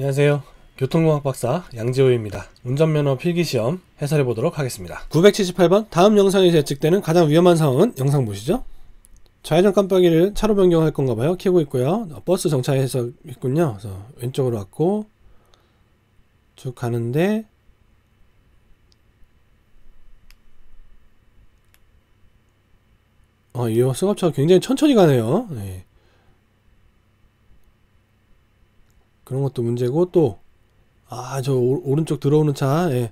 안녕하세요. 교통공학 박사 양지호입니다. 운전면허 필기시험 해설해 보도록 하겠습니다. 978번 다음 영상에 서 예측되는 가장 위험한 상황은 영상 보시죠. 좌회전 깜빡이를 차로 변경할 건가 봐요. 켜고 있고요. 어, 버스 정차해서 있군요. 그래서 왼쪽으로 왔고 쭉 가는데 어, 이수갑차가 굉장히 천천히 가네요. 네. 그런 것도 문제고 또 아 저 오른쪽 들어오는 차 예.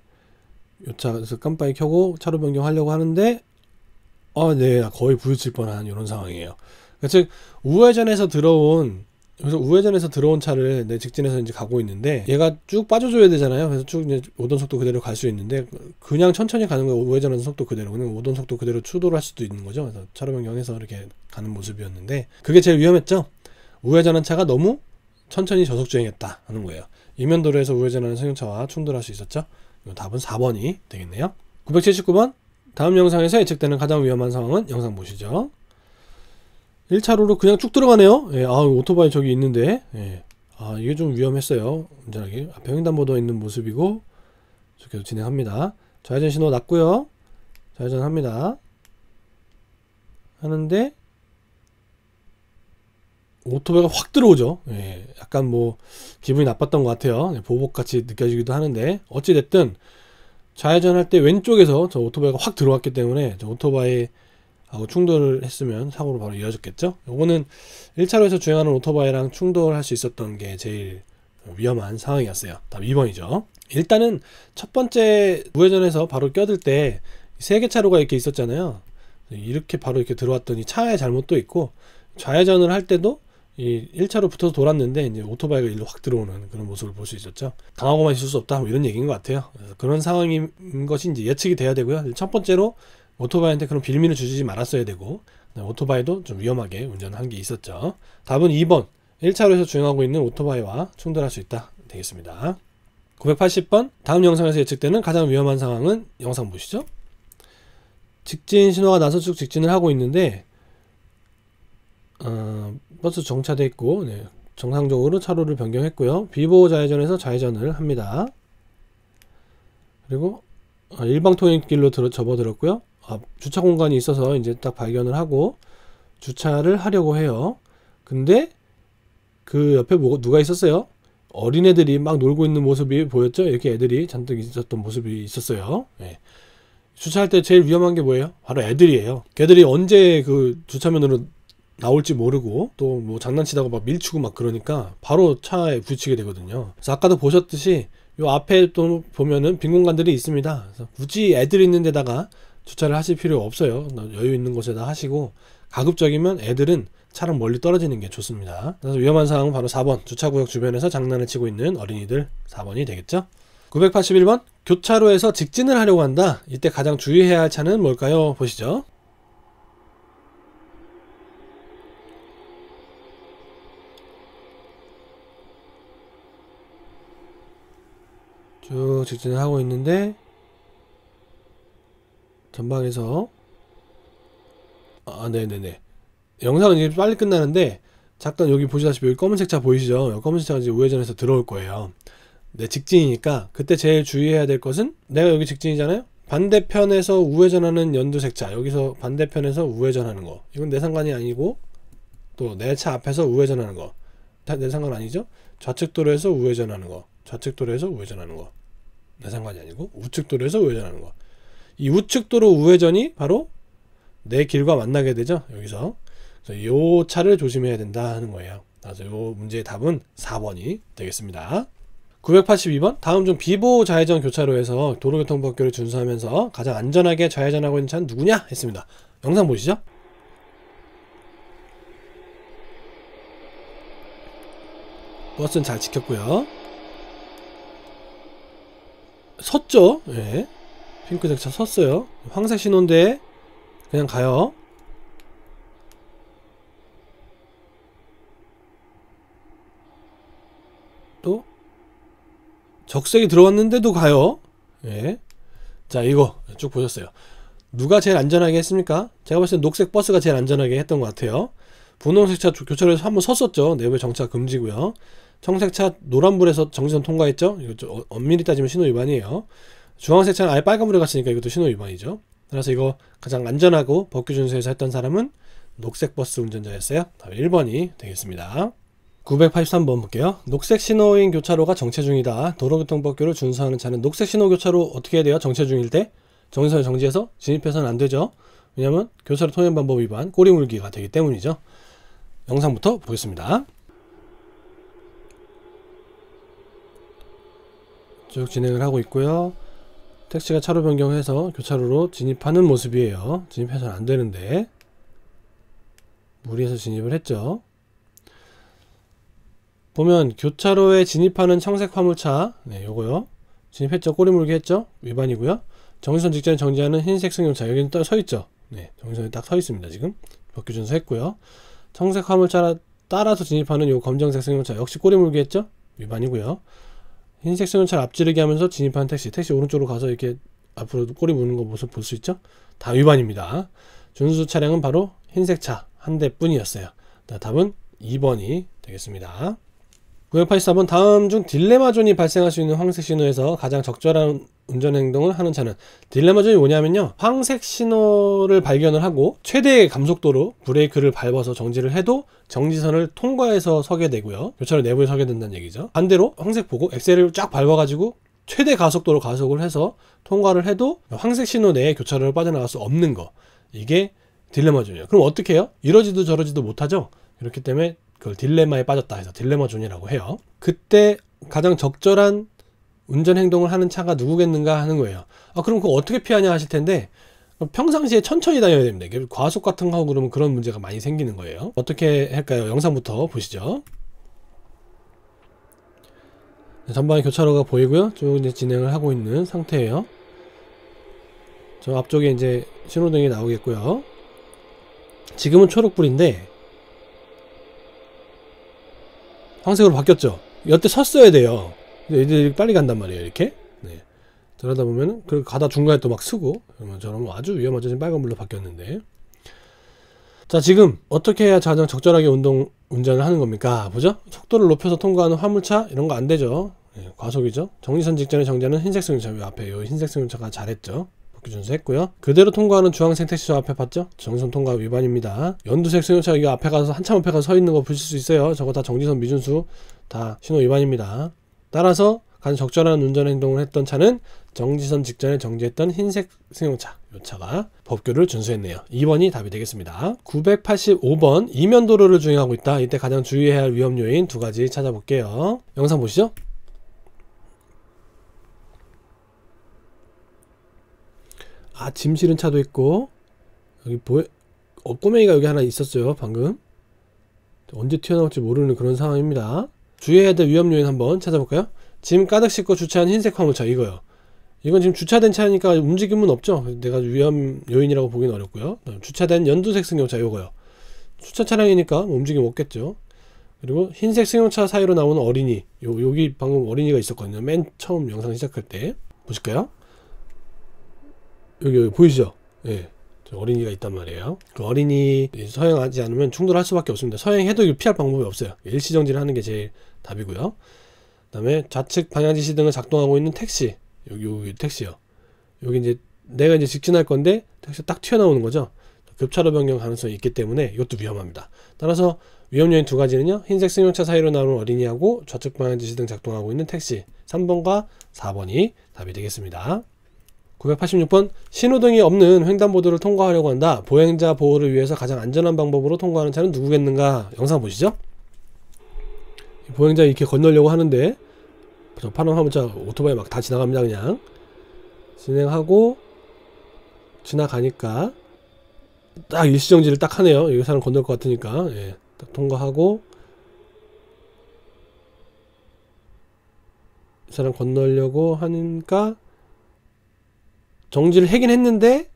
요차 그서 깜빡이 켜고 차로 변경하려고 하는데 아 네 거의 부딪힐 뻔한 이런 상황이에요. 그러니까 즉 우회전에서 들어온 그래서 우회전에서 들어온 차를 내 직진해서 이제 가고 있는데 얘가 쭉 빠져줘야 되잖아요. 그래서 쭉 이제 오던 속도 그대로 갈 수 있는데 그냥 천천히 가는 거예요. 우회전하는 속도 그대로 그냥 오던 속도 그대로 추돌 할 수도 있는 거죠. 그래서 차로 변경해서 이렇게 가는 모습이었는데 그게 제일 위험했죠. 우회전한 차가 너무 천천히 저속주행했다 하는 거예요. 이면도로에서 우회전하는 승용차와 충돌할 수 있었죠. 이건 답은 4번이 되겠네요. 979번 다음 영상에서 예측되는 가장 위험한 상황은 영상 보시죠. 1차로로 그냥 쭉 들어가네요. 예, 아 오토바이 저기 있는데 예, 아 이게 좀 위험했어요. 안전하게 앞에 횡단보도 있는 모습이고 계속 진행합니다. 좌회전 신호 났고요. 좌회전합니다. 하는데 오토바이가 확 들어오죠. 예, 약간 뭐 기분이 나빴던 것 같아요. 예, 보복같이 느껴지기도 하는데 어찌됐든 좌회전할 때 왼쪽에서 저 오토바이가 확 들어왔기 때문에 저 오토바이하고 충돌을 했으면 사고로 바로 이어졌겠죠. 요거는 1차로에서 주행하는 오토바이랑 충돌할 수 있었던 게 제일 위험한 상황이었어요. 답 2번이죠. 일단은 첫 번째 우회전에서 바로 껴들 때 세 개 차로가 이렇게 있었잖아요. 이렇게 바로 이렇게 들어왔더니 차의 잘못도 있고 좌회전을 할 때도 이 1차로 붙어서 돌았는데 이제 오토바이가 일로 확 들어오는 그런 모습을 볼 수 있었죠. 당하고만 있을 수 없다 뭐 이런 얘기인 것 같아요. 그런 상황인 것이 이제 예측이 돼야 되고요. 첫 번째로 오토바이한테 그런 빌미를 주지 말았어야 되고 오토바이도 좀 위험하게 운전한 게 있었죠. 답은 2번 1차로에서 주행하고 있는 오토바이와 충돌할 수 있다 되겠습니다. 980번 다음 영상에서 예측되는 가장 위험한 상황은 영상 보시죠. 직진 신호가 나서쭉 직진을 하고 있는데 어, 버스 정차돼 있고 네, 정상적으로 차로를 변경했고요. 비보호 좌회전에서 좌회전을 합니다. 그리고 아, 일방 통행길로 들어, 접어들었고요. 아, 주차 공간이 있어서 이제 딱 발견을 하고 주차를 하려고 해요. 근데 그 옆에 뭐, 누가 있었어요? 어린애들이 막 놀고 있는 모습이 보였죠? 이렇게 애들이 잔뜩 있었던 모습이 있었어요. 예. 주차할 때 제일 위험한 게 뭐예요? 바로 애들이에요. 걔들이 언제 그 주차면으로 나올지 모르고 또 뭐 장난치다가 막 밀치고 막 그러니까 바로 차에 부딪히게 되거든요. 그래서 아까도 보셨듯이 요 앞에 또 보면은 빈 공간들이 있습니다. 그래서 굳이 애들 있는 데다가 주차를 하실 필요 없어요. 여유 있는 곳에다 하시고 가급적이면 애들은 차랑 멀리 떨어지는 게 좋습니다. 그래서 위험한 상황은 바로 4번 주차구역 주변에서 장난을 치고 있는 어린이들 4번이 되겠죠. 981번 교차로에서 직진을 하려고 한다. 이때 가장 주의해야 할 차는 뭘까요? 보시죠. 쭉 직진을 하고 있는데 전방에서 아 네네네 영상은 이제 빨리 끝나는데 잠깐 여기 보시다시피 여기 검은색 차 보이시죠? 검은색 차가 이제 우회전해서 들어올 거예요. 내 직진이니까 그때 제일 주의해야 될 것은 내가 여기 직진이잖아요. 반대편에서 우회전하는 연두색 차 여기서 반대편에서 우회전하는 거 이건 내 상관이 아니고 또 내 차 앞에서 우회전하는 거 내 상관 아니죠? 좌측 도로에서 우회전하는 거 좌측 도로에서 우회전하는 거 내상관이 아니고 우측 도로에서 우회전하는 거. 이 우측 도로 우회전이 바로 내 길과 만나게 되죠. 여기서 그래서 요 차를 조심해야 된다 하는 거예요. 그래서 요 문제의 답은 4번이 되겠습니다. 982번 다음 중 비보호 좌회전 교차로에서 도로교통법규를 준수하면서 가장 안전하게 좌회전하고 있는 차는 누구냐 했습니다. 영상 보시죠. 버스는 잘 지켰고요. 섰죠? 예. 핑크색 차 섰어요. 황색 신호인데 그냥 가요. 또 적색이 들어왔는데도 가요. 예. 자, 이거 쭉 보셨어요. 누가 제일 안전하게 했습니까? 제가 봤을 때 녹색 버스가 제일 안전하게 했던 것 같아요. 분홍색 차 교차로에서 한번 섰었죠. 내부에 정차 금지고요. 청색차 노란불에서 정지선 통과했죠. 이거 어, 엄밀히 따지면 신호 위반이에요. 주황색차는 아예 빨간불에 갔으니까 이것도 신호 위반이죠. 따라서 이거 가장 안전하고 법규 준수해서 했던 사람은 녹색 버스 운전자였어요. 답 1번이 되겠습니다. 983번 볼게요. 녹색 신호인 교차로가 정체 중이다. 도로교통법규를 준수하는 차는 녹색 신호 교차로 어떻게 해야 돼요? 정체 중일 때 정지선을 정지해서 진입해서는 안 되죠. 왜냐하면 교차로 통행 방법 위반 꼬리물기가 되기 때문이죠. 영상부터 보겠습니다. 쭉 진행을 하고 있고요. 택시가 차로 변경해서 교차로로 진입하는 모습이에요. 진입해서는 안 되는데 무리해서 진입을 했죠. 보면 교차로에 진입하는 청색 화물차 네, 요거요. 진입했죠. 꼬리물기 했죠. 위반이고요. 정선 직전에 정지하는 흰색 승용차 여기는 또서 있죠. 네, 정선에 딱 서 있습니다. 지금 법규준서 했고요. 청색 화물차 따라서 진입하는 요 검정색 승용차 역시 꼬리물기 했죠. 위반이고요. 흰색 승용차를 앞지르게 하면서 진입한 택시 택시 오른쪽으로 가서 이렇게 앞으로 꼬리 무는 거 모습 볼 수 있죠 다 위반입니다 준수 차량은 바로 흰색 차 한 대뿐이었어요 답은 2번이 되겠습니다 984번 다음 중 딜레마존이 발생할 수 있는 황색 신호에서 가장 적절한 운전 행동을 하는 차는 딜레마존이 뭐냐면요 황색 신호를 발견을 하고 최대의 감속도로 브레이크를 밟아서 정지를 해도 정지선을 통과해서 서게 되고요 교차로 내부에 서게 된다는 얘기죠 반대로 황색 보고 엑셀을 쫙 밟아가지고 최대 가속도로 가속을 해서 통과를 해도 황색 신호 내에 교차로를 빠져나갈 수 없는 거 이게 딜레마존이에요 그럼 어떻게 해요? 이러지도 저러지도 못하죠 그렇기 때문에 그걸 딜레마에 빠졌다 해서 딜레마 존이라고 해요. 그때 가장 적절한 운전 행동을 하는 차가 누구겠는가 하는 거예요. 아, 그럼 그거 어떻게 피하냐 하실 텐데 평상시에 천천히 다녀야 됩니다. 이게 과속 같은 거 하고 그러면 그런 문제가 많이 생기는 거예요. 어떻게 할까요? 영상부터 보시죠. 네, 전방에 교차로가 보이고요. 쭉 이제 진행을 하고 있는 상태예요. 저 앞쪽에 이제 신호등이 나오겠고요. 지금은 초록불인데 황색으로 바뀌었죠. 여태 섰어야 돼요. 이제 빨리 간단 말이에요. 이렇게. 네. 저러다 보면은 그 가다 중간에 또 막 쓰고 그러면 음, 저런 거 아주 위험하죠. 빨간불로 바뀌었는데. 자 지금 어떻게 해야 가장 적절하게 운동 운전을 하는 겁니까? 보죠. 속도를 높여서 통과하는 화물차 이런 거 안 되죠. 예, 과속이죠. 정지선 직전의 정자는 흰색 승용차 앞에 요 흰색 승용차가 잘했죠. 준수했고요. 그대로 통과하는 주황생 택시저 앞에 봤죠? 정선 통과 위반입니다. 연두색 승용차 이거 앞에 가서 한참 앞에 가서 서 있는 거 보실 수 있어요. 저거 다 정지선 미준수 다 신호 위반입니다. 따라서 간 적절한 운전 행동을 했던 차는 정지선 직전에 정지했던 흰색 승용차 요 차가 법규를 준수했네요 2번이 답이 되겠습니다 985번 이면 도로를 주행하고 있다 이때 가장 주의해야 할 위험 요인 두 가지 찾아볼게요 영상 보시죠 아, 짐 실은 차도 있고. 여기 보여, 어, 꼬맹이가 여기 하나 있었어요, 방금. 언제 튀어나올지 모르는 그런 상황입니다. 주의해야 될 위험 요인 한번 찾아볼까요? 짐 가득 싣고 주차한 흰색 화물차, 이거요. 이건 지금 주차된 차니까 움직임은 없죠. 내가 위험 요인이라고 보긴 어렵고요. 주차된 연두색 승용차, 이거요 주차 차량이니까 뭐 움직임 없겠죠. 그리고 흰색 승용차 사이로 나오는 어린이. 요, 여기 방금 어린이가 있었거든요. 맨 처음 영상 시작할 때. 보실까요? 여기, 여기 보이시죠? 예. 어린이가 있단 말이에요. 그 어린이 서행하지 않으면 충돌할 수밖에 없습니다. 서행해도 피할 방법이 없어요. 일시정지를 하는 게 제일 답이고요. 그 다음에 좌측 방향지시 등을 작동하고 있는 택시. 여기, 여기 택시요. 여기 이제 내가 이제 직진할 건데 택시 딱 튀어나오는 거죠. 급차로 변경 가능성이 있기 때문에 이것도 위험합니다. 따라서 위험 요인 두 가지는요. 흰색 승용차 사이로 나오는 어린이하고 좌측 방향 지시 등 작동하고 있는 택시 3번과 4번이 답이 되겠습니다. 986번 신호등이 없는 횡단보도를 통과하려고 한다. 보행자 보호를 위해서 가장 안전한 방법으로 통과하는 차는 누구겠는가? 영상 보시죠. 보행자 이렇게 건너려고 하는데 저 파란 화물차 오토바이 막 다 지나갑니다 그냥 진행하고 지나가니까 딱 일시정지를 딱 하네요 이기 사람 건널 것 같으니까 예, 딱 통과하고 이 사람 건너려고 하니까 정지를 하긴 했는데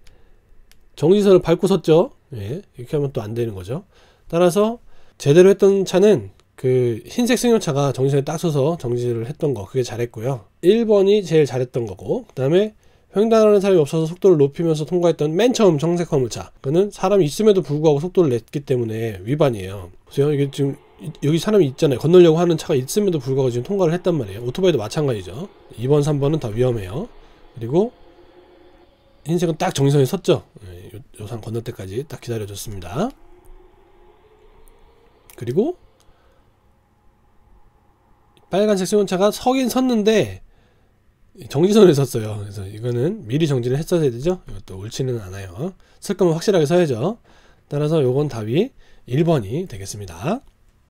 정지선을 밟고 섰죠. 예, 이렇게 하면 또 안 되는 거죠. 따라서 제대로 했던 차는 그 흰색 승용차가 정지선에 딱 서서 정지를 했던 거 그게 잘했고요. 1번이 제일 잘했던 거고 그 다음에 횡단하는 사람이 없어서 속도를 높이면서 통과했던 맨 처음 정색 화물차 그는 거 사람이 있음에도 불구하고 속도를 냈기 때문에 위반이에요. 보세요. 이게 지금 여기 사람이 있잖아요. 건너려고 하는 차가 있음에도 불구하고 지금 통과를 했단 말이에요. 오토바이도 마찬가지죠. 2번, 3번은 다 위험해요. 그리고 흰색은 딱 정선에 의 섰죠. 예, 요, 산 건널 때까지 딱 기다려줬습니다. 그리고 빨간색 승용차가 서긴 섰는데 정지선에 섰어요. 그래서 이거는 미리 정지를 했어야 되죠. 이것도 옳지는 않아요. 쓸 거면 확실하게 서야죠. 따라서 요건 답이 1번이 되겠습니다.